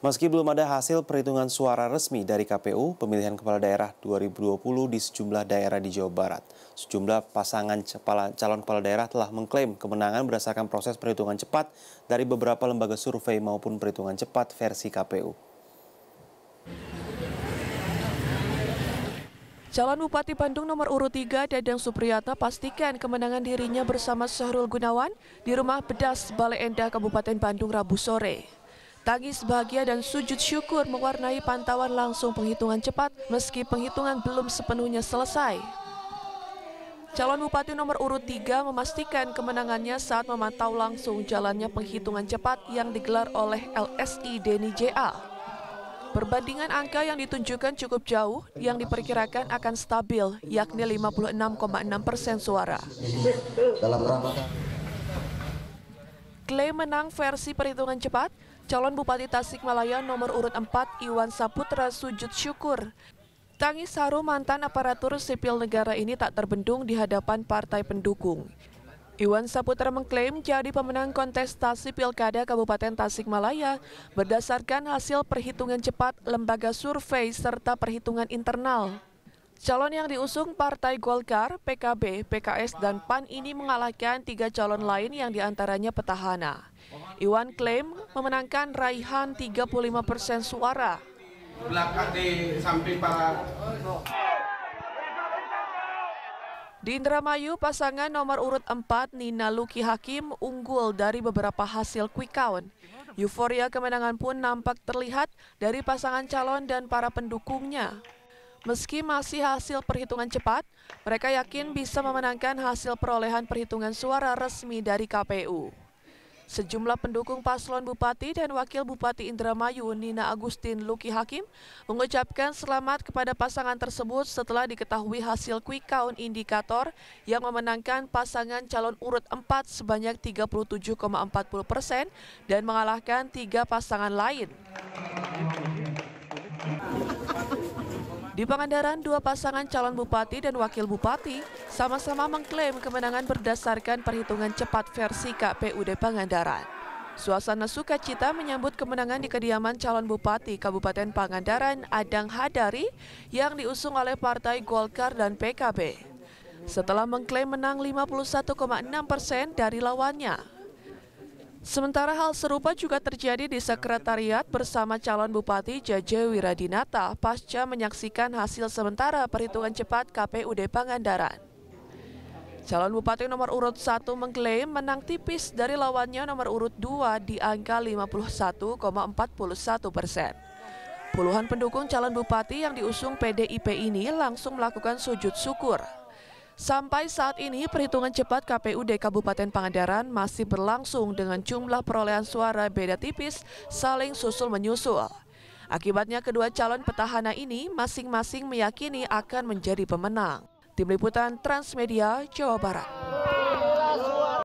Meski belum ada hasil perhitungan suara resmi dari KPU, pemilihan kepala daerah 2020 di sejumlah daerah di Jawa Barat. Sejumlah pasangan cepala, calon kepala daerah telah mengklaim kemenangan berdasarkan proses perhitungan cepat dari beberapa lembaga survei maupun perhitungan cepat versi KPU. Calon Bupati Bandung nomor urut 3 Dadang Supriyata pastikan kemenangan dirinya bersama Syahrul Gunawan di rumah Bedas Bale Endah Kabupaten Bandung Rabu sore. Tangis bahagia dan sujud syukur mewarnai pantauan langsung penghitungan cepat meski penghitungan belum sepenuhnya selesai. Calon Bupati nomor urut 3 memastikan kemenangannya saat memantau langsung jalannya penghitungan cepat yang digelar oleh LSI Deni JA. Perbandingan angka yang ditunjukkan cukup jauh, yang diperkirakan akan stabil, yakni 56,6 persen suara. Diklaim menang versi perhitungan cepat, calon Bupati Tasikmalaya nomor urut 4 Iwan Saputra sujud syukur. Tangis haru mantan aparatur sipil negara ini tak terbendung di hadapan partai pendukung. Iwan Saputra mengklaim jadi pemenang kontestasi Pilkada Kabupaten Tasikmalaya berdasarkan hasil perhitungan cepat lembaga survei serta perhitungan internal. Calon yang diusung Partai Golkar, PKB, PKS, dan PAN ini mengalahkan tiga calon lain yang diantaranya petahana. Iwan klaim memenangkan raihan 35 persen suara. di di Indramayu, pasangan nomor urut 4 Nina Luki Hakim unggul dari beberapa hasil quick count. Euforia kemenangan pun nampak terlihat dari pasangan calon dan para pendukungnya. Meski masih hasil perhitungan cepat, mereka yakin bisa memenangkan hasil perolehan perhitungan suara resmi dari KPU. Sejumlah pendukung paslon Bupati dan Wakil Bupati Indramayu Nina Agustin Luki Hakim mengucapkan selamat kepada pasangan tersebut setelah diketahui hasil quick count indikator yang memenangkan pasangan calon urut 4 sebanyak 37,40 persen dan mengalahkan tiga pasangan lain. Di Pangandaran, dua pasangan calon bupati dan wakil bupati sama-sama mengklaim kemenangan berdasarkan perhitungan cepat versi KPUD Pangandaran. Suasana sukacita menyambut kemenangan di kediaman calon bupati Kabupaten Pangandaran Adang Hadari yang diusung oleh Partai Golkar dan PKB. Setelah mengklaim menang 51,6 persen dari lawannya, Sementara hal serupa juga terjadi di Sekretariat bersama calon Bupati Jaja Wiradinata pasca menyaksikan hasil sementara perhitungan cepat KPUD Pangandaran. Calon Bupati nomor urut 1 mengklaim menang tipis dari lawannya nomor urut 2 di angka 51,41 persen. Puluhan pendukung calon bupati yang diusung PDIP ini langsung melakukan sujud syukur Sampai saat ini, perhitungan cepat KPUD Kabupaten Pangandaran masih berlangsung dengan jumlah perolehan suara beda tipis saling susul-menyusul. Akibatnya kedua calon petahana ini masing-masing meyakini akan menjadi pemenang. Tim Liputan Transmedia, Jawa Barat.